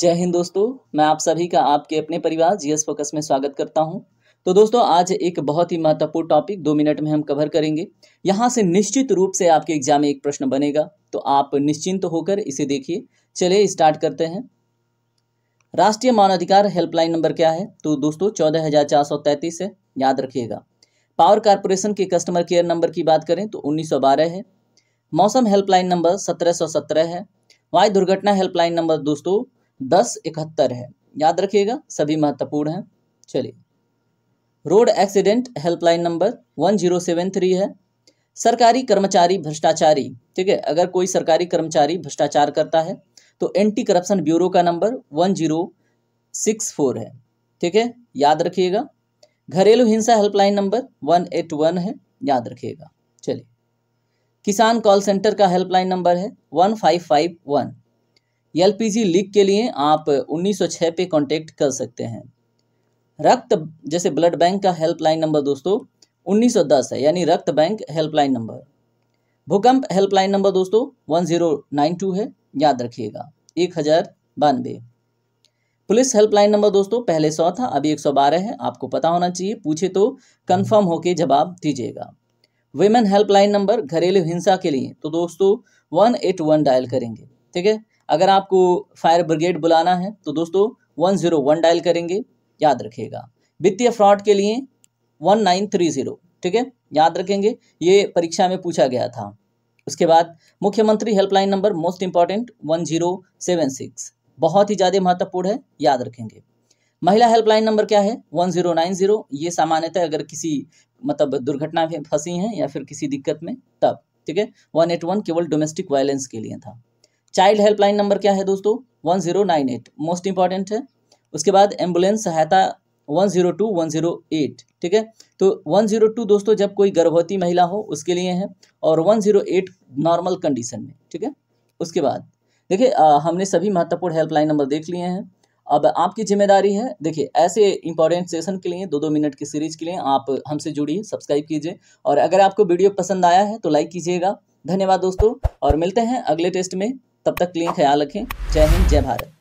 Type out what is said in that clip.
जय हिंद दोस्तों मैं आप सभी का आपके अपने परिवार जीएस फोकस में स्वागत करता हूं तो दोस्तों आज एक बहुत ही महत्वपूर्ण टॉपिक दो मिनट में हम कवर करेंगे यहां से निश्चित रूप से आपके एग्जाम में एक प्रश्न बनेगा तो आप निश्चिंत तो होकर इसे देखिए चलिए स्टार्ट करते हैं राष्ट्रीय मानवाधिकार हेल्पलाइन नंबर क्या है तो दोस्तों चौदह है याद रखिएगा पावर कारपोरेशन के कस्टमर केयर नंबर की बात करें तो उन्नीस है मौसम हेल्पलाइन नंबर सत्रह सत्रह है वायु दुर्घटना हेल्पलाइन नंबर दोस्तों दस इकहत्तर है याद रखिएगा सभी महत्वपूर्ण हैं चलिए road accident helpline number one zero seven three है सरकारी कर्मचारी भ्रष्टाचारी ठीक है अगर कोई सरकारी कर्मचारी भ्रष्टाचार करता है तो एंटी करप्शन ब्यूरो का number one zero six four है ठीक है याद रखिएगा घरेलू हिंसा helpline number one eight one है याद रखिएगा चलिए किसान कॉल सेंटर का हेल्पलाइन नंबर है वन फाइव फाइव वन एल लीक के लिए आप 1906 पे कांटेक्ट कर सकते हैं रक्त जैसे ब्लड बैंक का हेल्पलाइन नंबर दोस्तों 1910 है यानी रक्त बैंक हेल्पलाइन नंबर भूकंप हेल्पलाइन नंबर दोस्तों 1092 है याद रखिएगा एक हज़ार बानवे पुलिस हेल्पलाइन नंबर दोस्तों पहले सौ था अभी एक सौ बारह है आपको पता होना चाहिए पूछे तो कंफर्म होके जवाब दीजिएगा वेमेन हेल्पलाइन नंबर घरेलू हिंसा के लिए तो दोस्तों वन एट वन डायल करेंगे ठीक है अगर आपको फायर ब्रिगेड बुलाना है तो दोस्तों वन ज़ीरो वन डायल करेंगे याद रखिएगा वित्तीय फ्रॉड के लिए वन नाइन थ्री ज़ीरो ठीक है याद रखेंगे ये परीक्षा में पूछा गया था उसके बाद मुख्यमंत्री helpline number most important one zero seven six बहुत ही ज़्यादा महत्वपूर्ण है याद रखेंगे महिला हेल्पलाइन नंबर क्या है वन जीरो नाइन जीरो ये सामान्यतः अगर किसी मतलब दुर्घटना में फंसी हैं या फिर किसी दिक्कत में तब ठीक है वन एट वन केवल डोमेस्टिक वायलेंस के लिए था चाइल्ड हेल्पलाइन नंबर क्या है दोस्तों one zero nine eight most important है उसके बाद एम्बुलेंस सहायता one zero two one zero eight ठीक है तो वन जीरो टू दोस्तों जब कोई गर्भवती महिला हो उसके लिए है और one zero eight normal condition में ठीक है उसके बाद देखिए हमने सभी महत्वपूर्ण हेल्पलाइन नंबर देख लिए हैं अब आपकी जिम्मेदारी है देखिए ऐसे इंपॉर्टेंट सेशन के लिए दो दो मिनट की सीरीज के लिए आप हमसे जुड़िए सब्सक्राइब कीजिए और अगर आपको वीडियो पसंद आया है तो लाइक कीजिएगा धन्यवाद दोस्तों और मिलते हैं अगले टेस्ट में तब तक लिए ख्याल रखें जय हिंद जय भारत